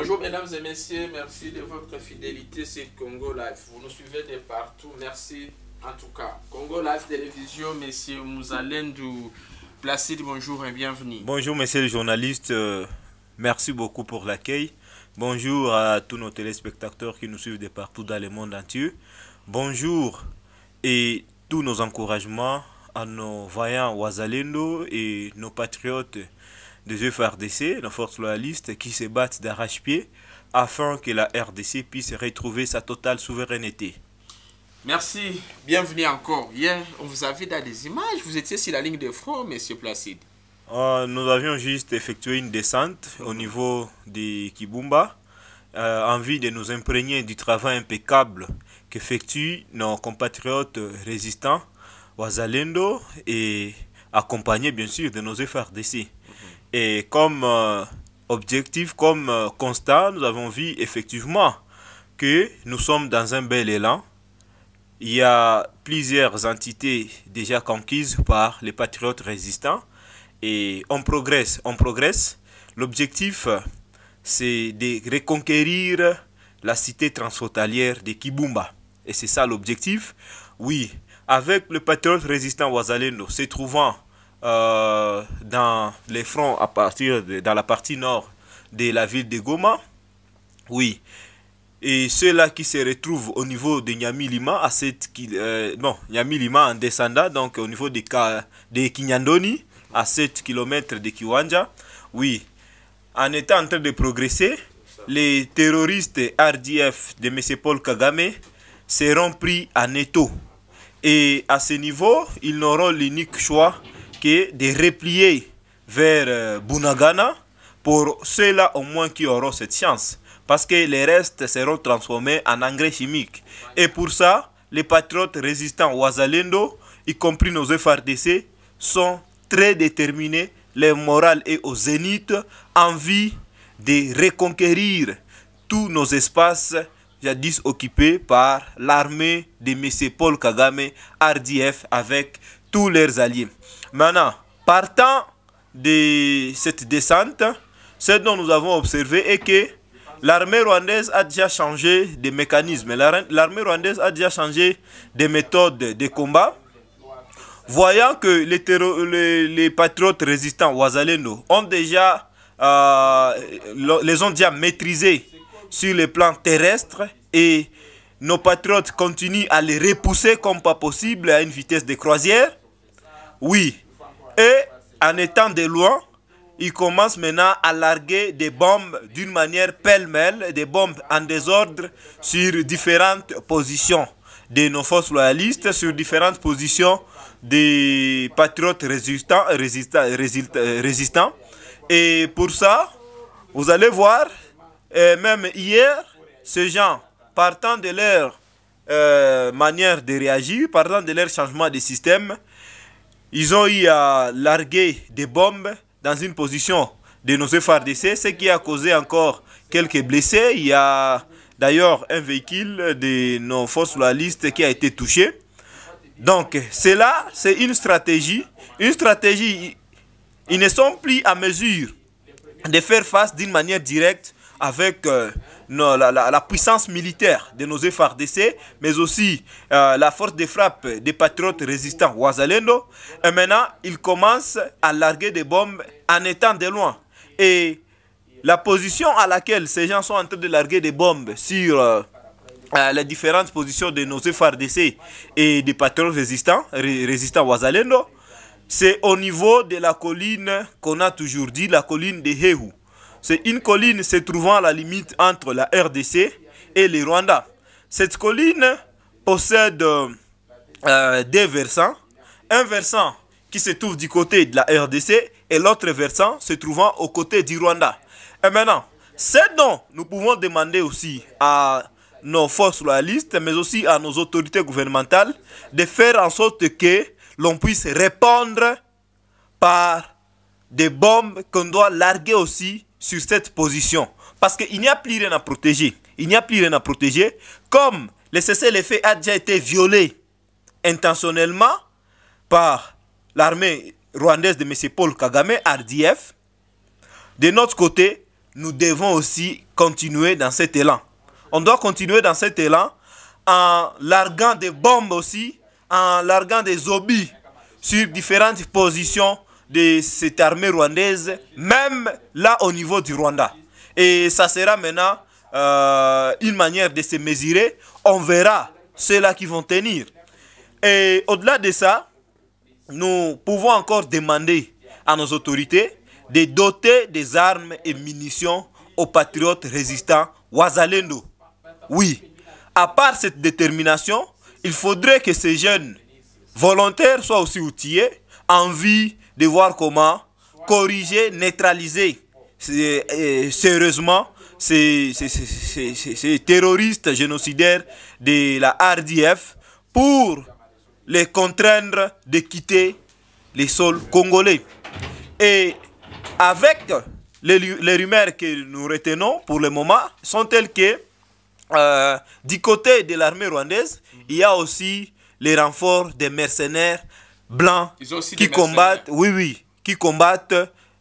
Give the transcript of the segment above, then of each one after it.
Bonjour mesdames et messieurs, merci de votre fidélité sur Congo Life, Vous nous suivez de partout, merci en tout cas. Congo Life Télévision, messieurs nous placer Placide, bonjour et bienvenue. Bonjour messieurs les journalistes, euh, merci beaucoup pour l'accueil. Bonjour à tous nos téléspectateurs qui nous suivent de partout dans le monde entier. Bonjour et tous nos encouragements à nos vaillants Wazalendo et nos patriotes des FRDC, nos forces loyalistes qui se battent d'arrache-pied afin que la RDC puisse retrouver sa totale souveraineté. Merci, bienvenue encore. Hier, on vous vu dans des images, vous étiez sur la ligne de front, monsieur Placide. Euh, nous avions juste effectué une descente au niveau de Kibumba, envie euh, en de nous imprégner du travail impeccable qu'effectuent nos compatriotes résistants, Wazalendo, et accompagnés bien sûr de nos efforts d'ici. Mhm. Et comme euh, objectif, comme constat, nous avons vu effectivement que nous sommes dans un bel élan. Il y a plusieurs entités déjà conquises par les patriotes résistants et on progresse, on progresse. L'objectif, c'est de reconquérir la cité transfrontalière de Kibumba. Et c'est ça l'objectif. Oui, avec le patriote résistant Wazaleno se trouvant euh, dans les fronts à partir de, dans la partie nord de la ville de Goma, oui, et ceux-là qui se retrouvent au niveau de Nyami Lima, à cette, euh, bon, Nyami Lima en descendant, donc au niveau des, des Kinyandoni, à 7 km de Kiwanja. Oui, en étant en train de progresser, les terroristes RDF de M. Paul Kagame seront pris en étau. Et à ce niveau, ils n'auront l'unique choix que de replier vers euh, Bunagana pour ceux-là au moins qui auront cette chance. Parce que les restes seront transformés en engrais chimiques. Et pour ça, les patriotes résistants Wazalendo, y compris nos FRDC, sont très déterminé, le moral est au zénith, envie de reconquérir tous nos espaces jadis occupés par l'armée de M. Paul Kagame, RDF, avec tous leurs alliés. Maintenant, partant de cette descente, ce dont nous avons observé est que l'armée rwandaise a déjà changé de mécanisme, l'armée rwandaise a déjà changé de méthode de combat. Voyant que les, patriotes résistants Ouazaleno ont déjà, euh, les ont déjà maîtrisés sur le plan terrestre et nos patriotes continuent à les repousser comme pas possible à une vitesse de croisière. Oui. Et en étant de loin, ils commencent maintenant à larguer des bombes d'une manière pêle-mêle, des bombes en désordre sur différentes positions de nos forces loyalistes sur différentes positions des patriotes résistants, résistants, euh, résistants. Et pour ça, vous allez voir, euh, même hier, ces gens, partant de leur euh, manière de réagir, partant de leur changement de système, ils ont eu à larguer des bombes dans une position de nos FRDC, ce qui a causé encore quelques blessés. Il y a D'ailleurs, un véhicule de nos forces loyalistes qui a été touché. Donc, cela, c'est une stratégie. Une stratégie, ils ne sont plus à mesure de faire face d'une manière directe avec euh, la, puissance militaire de nos d'essai, mais aussi euh, la force de frappe des patriotes résistants Ouazalendo. Et maintenant, ils commencent à larguer des bombes en étant de loin. Et la position à laquelle ces gens sont en train de larguer des bombes sur euh, euh, les différentes positions de nos FRDC et des patrons résistants, résistants Wazalendo, c'est au niveau de la colline qu'on a toujours dit, la colline de Hehu. C'est une colline se trouvant à la limite entre la RDC et le Rwanda. Cette colline possède euh, deux versants. Un versant qui se trouve du côté de la RDC et l'autre versant se trouvant au côté du Rwanda. Et eh, maintenant, c'est dont nous pouvons demander aussi à nos forces loyalistes, mais aussi à nos autorités gouvernementales, de faire en sorte que l'on puisse répondre par des bombes qu'on doit larguer aussi sur cette position. Parce qu'il n'y a plus rien à protéger. Il n'y a plus rien à protéger. Comme le cessez a déjà été violé intentionnellement par l'armée rwandaise de M. Paul Kagame, RDF, de notre côté, nous devons aussi continuer dans cet élan. On doit continuer dans cet élan en larguant des bombes aussi, en larguant des obis sur différentes positions de cette armée rwandaise, même là au niveau du Rwanda. Et ça sera maintenant euh, une manière de se mesurer. On verra ceux-là qui vont tenir. Et au-delà de ça, nous pouvons encore demander à nos autorités de doter des armes et munitions aux patriotes résistants Ouazalendo. Oui, à part cette détermination, il faudrait que ces jeunes volontaires soient aussi outillés, en envie de voir comment corriger, neutraliser euh, sérieusement ces, ces, terroristes génocidaires de la RDF pour les contraindre de quitter les sols congolais. Et avec les, rumeurs que nous retenons pour le moment, sont telles que euh, du côté de l'armée rwandaise, il y a aussi les renforts des mercenaires blancs qui combattent, oui, oui, qui combattent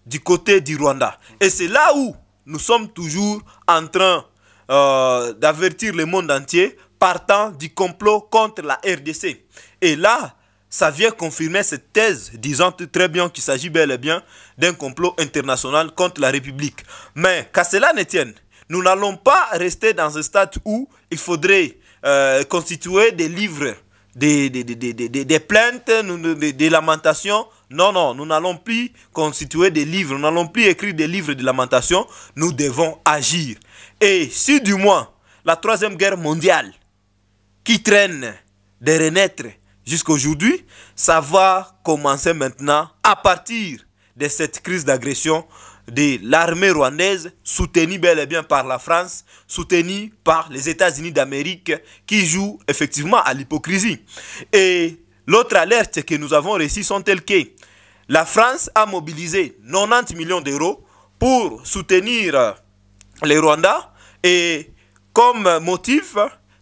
du côté du Rwanda. Et c'est là où nous sommes toujours en train euh, d'avertir le monde entier partant du complot contre la RDC. Et là, ça vient confirmer cette thèse, disant très bien qu'il s'agit bel et bien d'un complot international contre la République. Mais qu'à cela ne nous n'allons pas rester dans un stade où il faudrait euh, constituer des livres, des, des, des, des plaintes, des lamentations non, non, nous n'allons plus constituer des livres, nous n'allons plus écrire des livres de lamentations nous devons agir. Et si du moins la troisième guerre mondiale qui traîne de renaître jusqu'aujourd'hui, ça va commencer maintenant à partir de cette crise d'agression de l'armée rwandaise, soutenue bel et bien par la France, soutenue par les États-Unis d'Amérique, qui jouent effectivement à l'hypocrisie. Et l'autre alerte que nous avons reçue sont telles que la France a mobilisé 90 millions d'euros pour soutenir les Rwandais et comme motif,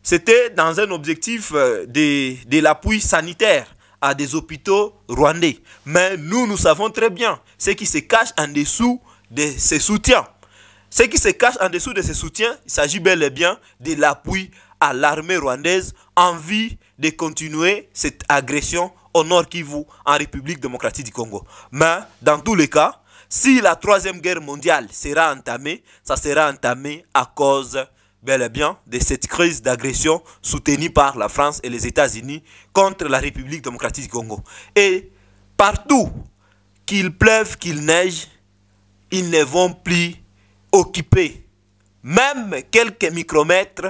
c'était dans un objectif euh, de, l'appui sanitaire à des hôpitaux rwandais. Mais nous, nous savons très bien ce qui se cache en dessous de ces soutiens. Ce qui se cache en dessous de ces soutiens, il s'agit bel et bien de l'appui à l'armée rwandaise en vue de continuer cette agression au Nord Kivu en République démocratique du Congo. Mais dans tous les cas, si la troisième guerre mondiale sera entamée, ça sera entamé à cause bel et bien de cette crise d'agression soutenue par la France et les États-Unis contre la République démocratique du Congo. Et partout qu'il pleuve, qu'il neige, ils ne vont plus occuper même quelques micromètres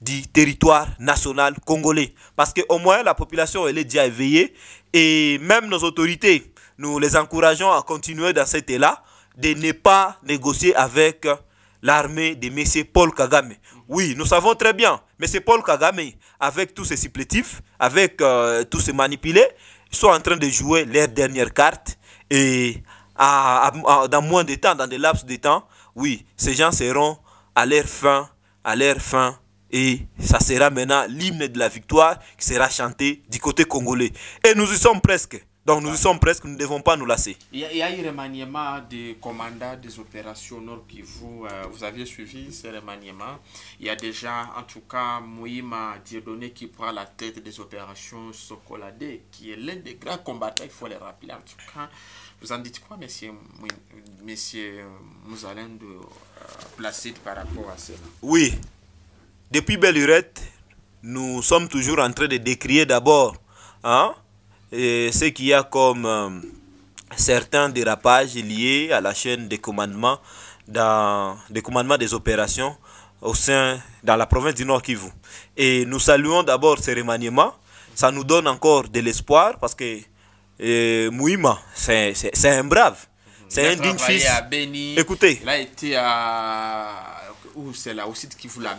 du territoire national congolais. Parce qu'au moins, la population, elle est déjà éveillée. Et même nos autorités, nous les encourageons à continuer dans cet état de ne pas négocier avec l'armée de M. Paul Kagame. Oui, nous savons très bien, M. Paul Kagame, avec tous ses supplétifs, avec euh, tous ses manipulés, sont en train de jouer leurs dernière carte. Et à, dans moins de temps, dans des laps de temps, oui, ces gens seront à leur fin, à leur fin. Et ça sera maintenant l'hymne de la victoire qui sera chanté du côté congolais. Et nous y sommes presque. Donc nous sommes presque, nous ne devons pas nous lasser. Il y, a, eu un eu remaniement des commandants des opérations Nord qui euh, vous aviez suivi ce remaniement. Il y a déjà, en tout cas, Mouima donné qui prend la tête des opérations Sokolade, qui est l'un des grands combattants, il faut les rappeler. En tout cas, vous en dites quoi, monsieur, monsieur de euh, Placide par rapport à cela Oui. Depuis Bellurette, nous sommes toujours en train de décrier d'abord hein, ce qu'il y a comme euh, certains dérapages liés à la chaîne des commandements dans, commandement des opérations au sein, dans la province du Nord Kivu. Et nous saluons d'abord ce remaniement Ça nous donne encore de l'espoir parce que euh, Mouima, c'est un brave. C'est un digne fils. Écoutez. Il été à où c'est là aussi qui vous l'a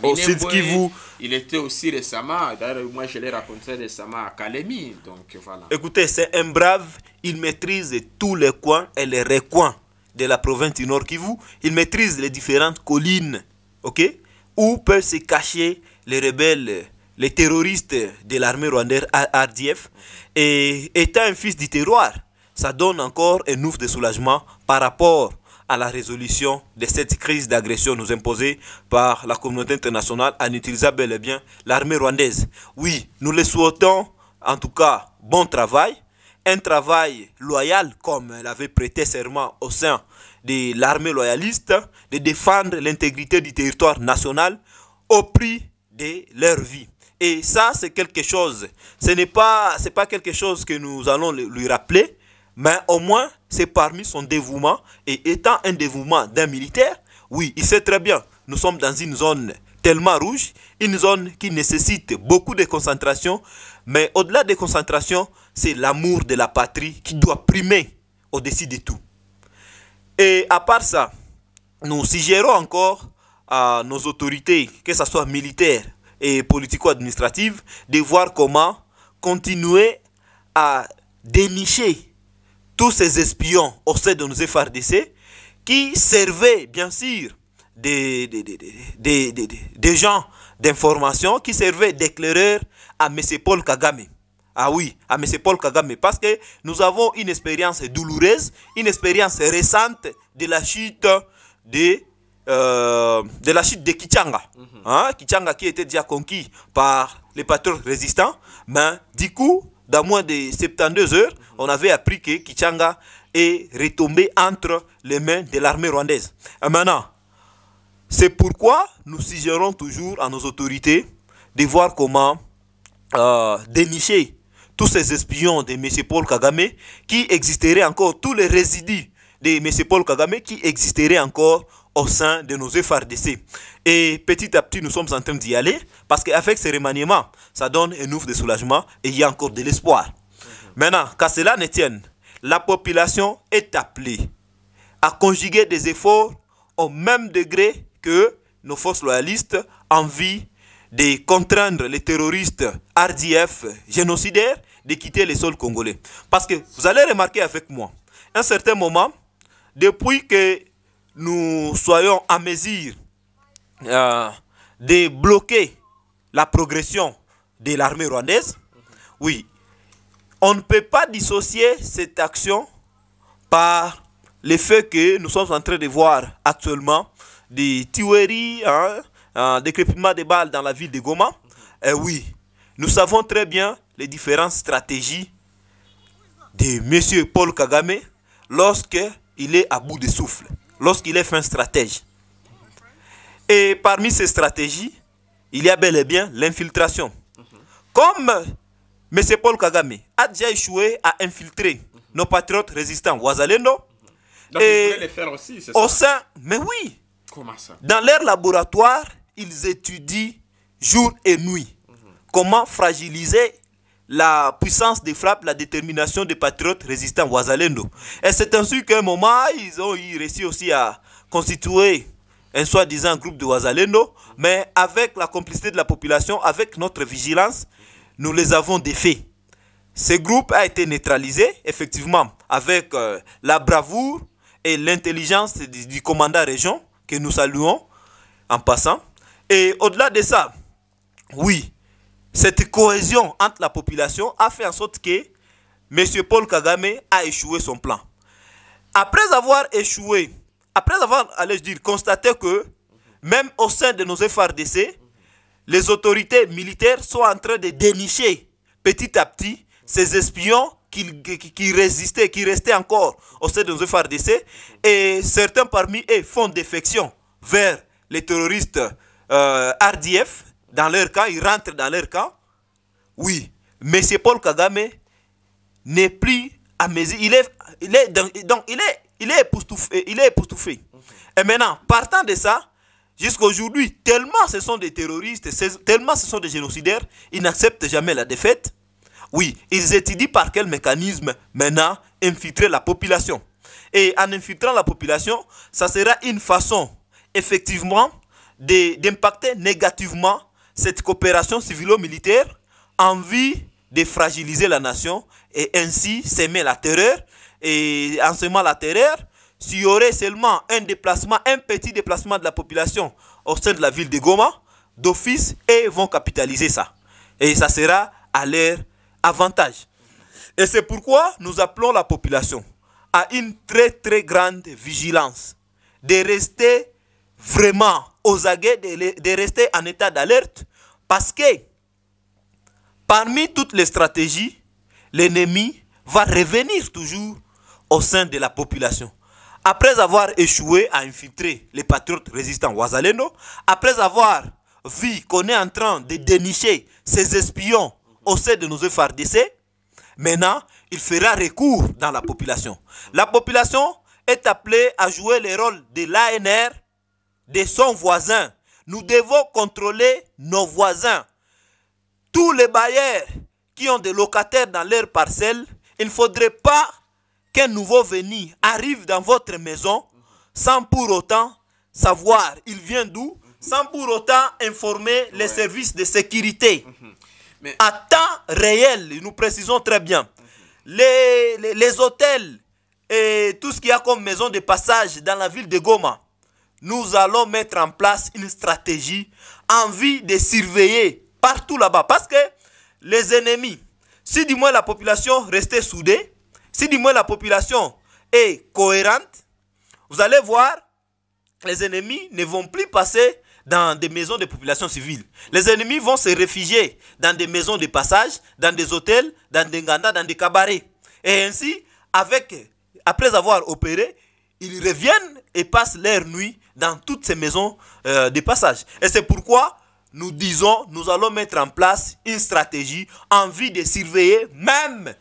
Il était aussi récemment, d'ailleurs moi je l'ai raconté récemment à Kalemi, donc voilà. Écoutez, c'est un brave, il maîtrise tous les coins et les recoins de la province du Nord Kivu. Il maîtrise les différentes collines, ok Où peuvent se cacher les rebelles, les terroristes de l'armée rwandaise RDF. Et étant un fils du terroir, ça donne encore un ouf de soulagement par rapport à la résolution de cette crise d'agression nous imposée par la communauté internationale en utilisant bel et bien l'armée rwandaise. Oui, nous les souhaitons en tout cas bon travail, un travail loyal comme elle avait prêté serment au sein de l'armée loyaliste, de défendre l'intégrité du territoire national au prix de leur vie. Et ça, c'est quelque chose. Ce n'est pas, pas quelque chose que nous allons lui rappeler, mais au moins, c'est parmi son dévouement et étant un dévouement d'un militaire, oui, il sait très bien, nous sommes dans une zone tellement rouge, une zone qui nécessite beaucoup de concentration, mais au-delà des concentrations, c'est l'amour de la patrie qui doit primer au-dessus de tout. Et à part ça, nous suggérons encore à nos autorités, que ce soit militaires et politico-administratives, de voir comment continuer à dénicher tous ces espions au sein de nos FRDC qui servaient bien sûr des, des, gens d'information, qui servaient d'éclaireurs à M. Paul Kagame. Ah oui, à M. Paul Kagame, parce que nous avons une expérience douloureuse, une expérience récente de la chute de, euh, de, la chute de Kichanga. Mhm. Hein, Kichanga qui était déjà conquis par les patrons résistants, mais du coup, dans moins de 72 heures, on avait appris que Kichanga est retombé entre les mains de l'armée rwandaise. Et maintenant, c'est pourquoi nous suggérons toujours à nos autorités de voir comment euh, dénicher tous ces espions de M. Paul Kagame qui existeraient encore, tous les résidus de M. Paul Kagame qui existeraient encore au sein de nos FRDC. Et petit à petit, nous sommes en train d'y aller parce qu'avec ces remaniements, ça donne un ouf de soulagement et il y a encore de l'espoir. Mhm. Maintenant, qu'à cela ne tienne, la population est appelée à conjuguer des efforts au même degré que nos forces loyalistes en vue de contraindre les terroristes RDF génocidaires de quitter les sols congolais. Parce que vous allez remarquer avec moi, à un certain moment, depuis que nous soyons à mesure euh, de bloquer la progression de l'armée rwandaise. Oui, on ne peut pas dissocier cette action par fait que nous sommes en train de voir actuellement des tueries, hein, des de balles dans la ville de Goma. Et eh oui, nous savons très bien les différentes stratégies de M. Paul Kagame lorsqu'il est à bout de souffle lorsqu'il est un stratège. Et parmi ces stratégies, il y a bel et bien l'infiltration. Comme M. Paul Kagame a déjà échoué à infiltrer nos patriotes résistants Wazalendo. Donc vous et les faire aussi, c'est ça Au sein, mais oui. Comment ça Dans leur laboratoire, ils étudient jour et nuit comment fragiliser la puissance des frappes, la détermination des patriotes résistants Wazalendo. Et c'est ainsi qu'à un moment, ils ont réussi aussi à constituer un soi-disant groupe de Wazalendo, mais avec la complicité de la population, avec notre vigilance, nous les avons défaits. Ce groupe a été neutralisé, effectivement, avec euh, la bravoure et l'intelligence du commandant région, que nous saluons en passant. Et au-delà de ça, oui, cette cohésion entre la population a fait en sorte que M. Paul Kagame a échoué son plan. Après avoir échoué, après avoir, je dire, constaté que même au sein de nos FARDC, les autorités militaires sont en train de dénicher petit à petit ces espions qui, qui, résistaient, qui restaient encore au sein de nos FARDC. Et certains parmi eux font défection vers les terroristes euh, RDF dans leur camp, ils rentrent dans leur camp. Oui, mais c'est Paul Kagame n'est plus à mesure. Il est, il est, donc, il est, il est époustouflé. Il est Et maintenant, partant de ça, jusqu'à aujourd'hui, tellement ce sont des terroristes, tellement ce sont des génocidaires, ils n'acceptent jamais la défaite. Oui, ils étudient par quel mécanisme maintenant infiltrer la population. Et en infiltrant la population, ça sera une façon, effectivement, d'impacter négativement cette coopération civilo-militaire en vue de fragiliser la nation et ainsi s'aimer la terreur. Et en semant la terreur, s'il y aurait seulement un déplacement, un petit déplacement de la population au sein de la ville de Goma, d'office, ils vont capitaliser ça. Et ça sera à leur avantage. Et c'est pourquoi nous appelons la population à une très très grande vigilance, de rester vraiment aux aguets de, rester en état d'alerte parce que parmi toutes les stratégies, l'ennemi va revenir toujours au sein de la population. Après avoir échoué à infiltrer les patriotes résistants Ouazaleno, après avoir vu qu'on est en train de dénicher ces espions au sein de nos FRDC, maintenant, il fera recours dans la population. La population est appelée à jouer le rôle de l'ANR de son voisin. Nous devons contrôler nos voisins. Tous les bailleurs qui ont des locataires dans leur parcelle, il ne faudrait pas qu'un nouveau venu arrive dans votre maison sans pour autant savoir il vient d'où, sans pour autant informer les services de sécurité. Mhm. Mais... À temps réel, nous précisons très bien, les, les, les, hôtels et tout ce qu'il y a comme maison de passage dans la ville de Goma, nous allons mettre en place une stratégie en vue de surveiller partout là-bas. Parce que les ennemis, si du moins la population restait soudée, si du moins la population est cohérente, vous allez voir, les ennemis ne vont plus passer dans des maisons de population civile. Les ennemis vont se réfugier dans des maisons de passage, dans des hôtels, dans des gandas, dans des cabarets. Et ainsi, après avoir opéré, ils reviennent et passent leur nuit dans toutes ces maisons euh, de passage. Et c'est pourquoi nous disons, nous allons mettre en place une stratégie en vue de surveiller même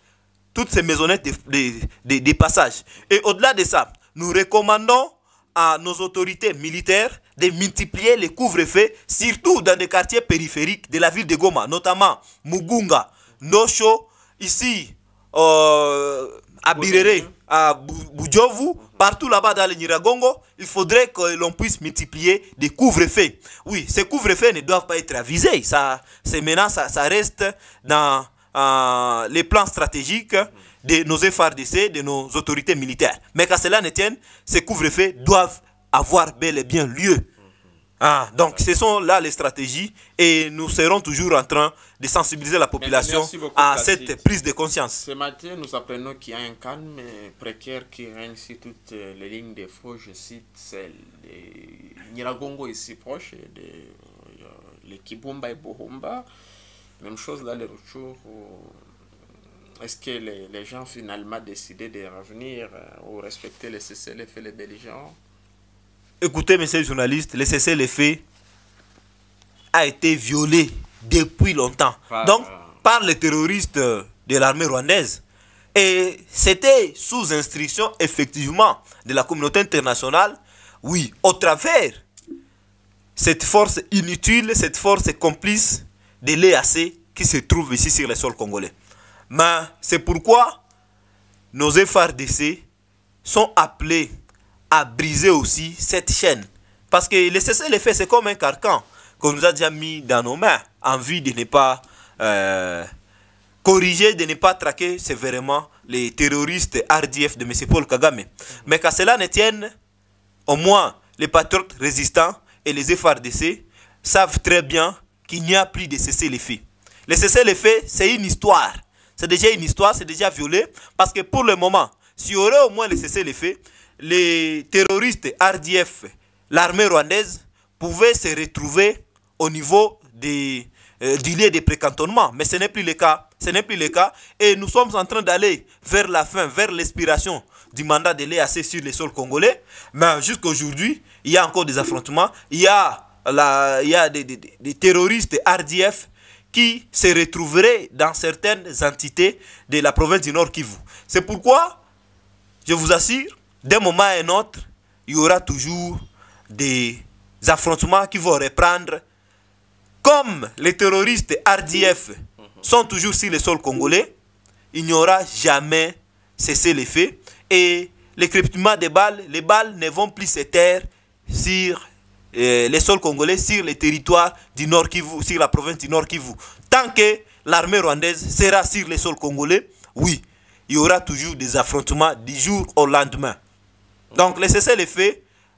toutes ces maisonnettes de, passage. Et au-delà de ça, nous recommandons à nos autorités militaires de multiplier les couvre-feux, surtout dans des quartiers périphériques de la ville de Goma, notamment Mugunga, Nosho, ici euh, à Birere, à Bujovu, partout là-bas dans le Niragongo, il faudrait que l'on puisse multiplier des couvre-feux. Oui, ces couvre-feux ne doivent pas être avisés. Ça, c'est maintenant, ça, reste dans euh, les plans stratégiques de nos FRDC, de nos autorités militaires. Mais qu'à cela ne tienne, ces couvre-feux doivent avoir bel et bien lieu. Ah, donc ce sont là les stratégies et nous serons toujours en train de sensibiliser la population à cette prise de conscience. Ce matin, nous apprenons qu'il y a un calme précaire qui règne sur toutes les lignes de faux. Je cite celle de Niragongo ici proche, de, euh, les Kibumba et Bohumba. Même chose là, les retours. Euh, est-ce que les, gens finalement décidé de revenir euh, ou respecter les CCLF et les belligérants Écoutez, messieurs les journalistes, le cessez les faits e, a été violé depuis longtemps. Ah. Donc, par les terroristes euh, de l'armée rwandaise. Et c'était sous instruction, effectivement, de la communauté internationale, oui, au travers cette force inutile, cette force complice de l'EAC qui se trouve ici sur le sol congolais. Mais c'est pourquoi nos FRDC sont appelés à briser aussi cette chaîne. Parce que le cessez le faits c'est comme un carcan qu'on nous a déjà mis dans nos mains Envie de ne pas euh, corriger, de ne pas traquer sévèrement les terroristes RDF de M. Paul Kagame. Mais qu'à cela ne tienne, au moins les patriotes résistants et les FRDC savent très bien qu'il n'y a plus de cessez-le-feu. les faits le cessez les faits c'est une histoire. C'est déjà une histoire, c'est déjà violé. Parce que pour le moment, s'il y aurait au moins le cessez le faits les terroristes RDF, l'armée rwandaise, pouvaient se retrouver au niveau des, euh, du lieu de précantonnement. Mais ce n'est plus le cas. Ce n'est plus le cas. Et nous sommes en train d'aller vers la fin, vers l'expiration du mandat de l'EAC sur les sols congolais. Mais jusqu'à aujourd'hui, il y a encore des affrontements. Il y a, la, il y a des, des, des terroristes RDF qui se retrouveraient dans certaines entités de la province du Nord Kivu. C'est pourquoi, je vous assure, d'un moment à un autre, il y aura toujours des affrontements qui vont reprendre. Comme les terroristes RDF sont toujours sur le sol congolais, il n'y aura jamais cessé les faits et les des balles, les balles ne vont plus se taire sur euh, les sols congolais, sur les territoires du Nord Kivu, sur la province du Nord Kivu. Tant que l'armée rwandaise sera sur les sols congolais, oui, il y aura toujours des affrontements du jour au lendemain. Donc le cessez le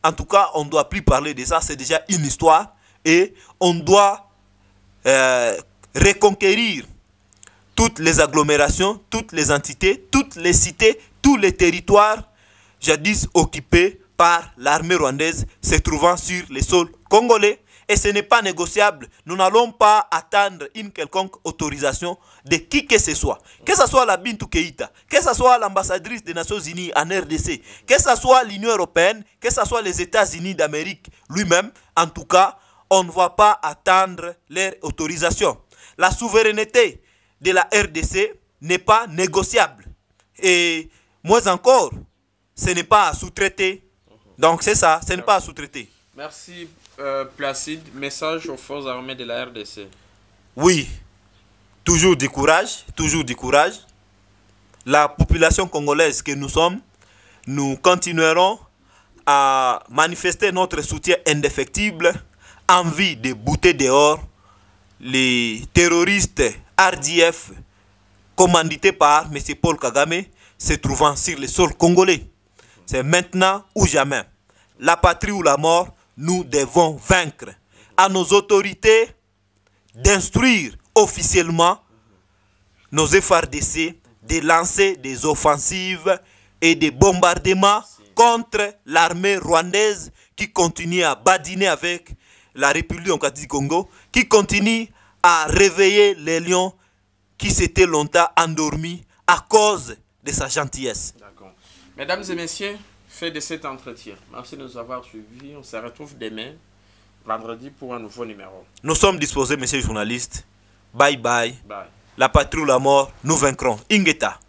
en tout cas, on ne doit plus parler de ça, c'est déjà une histoire. Et on doit euh, reconquérir toutes les agglomérations, toutes les entités, toutes les cités, tous les territoires jadis occupés par l'armée rwandaise se trouvant sur les sols congolais et ce n'est pas négociable. Nous n'allons pas attendre une quelconque autorisation de qui que ce soit. Que ce soit la Bintou Keïta, que ce soit l'ambassadrice des Nations Unies en RDC, que ce soit l'Union Européenne, que ce soit les États-Unis d'Amérique lui-même, en tout cas, on ne va pas attendre leur autorisation. La souveraineté de la RDC n'est pas négociable. Et moins encore, ce n'est pas à sous-traiter. Donc c'est ça, ce n'est pas à sous-traiter. Merci. Euh, placide, message aux forces armées de la RDC. Oui, toujours du courage, toujours du courage. La population congolaise que nous sommes, nous continuerons à manifester notre soutien indéfectible, envie de bouter dehors les terroristes RDF commandités par M. Paul Kagame se trouvant sur le sol congolais. C'est maintenant ou jamais. La patrie ou la mort, nous devons vaincre. À nos autorités d'instruire officiellement nos efforts FRDC de lancer des offensives et des bombardements contre l'armée rwandaise qui continue à badiner avec la République du Congo, qui continue à réveiller les lions qui s'étaient longtemps endormis à cause de sa gentillesse. Mesdames et messieurs, fait de cet entretien. Merci de nous avoir suivis. On se retrouve demain, vendredi, pour un nouveau numéro. Nous sommes disposés, messieurs les journalistes. Bye bye. Bye. La patrouille, la mort, nous vaincrons. Ingeta.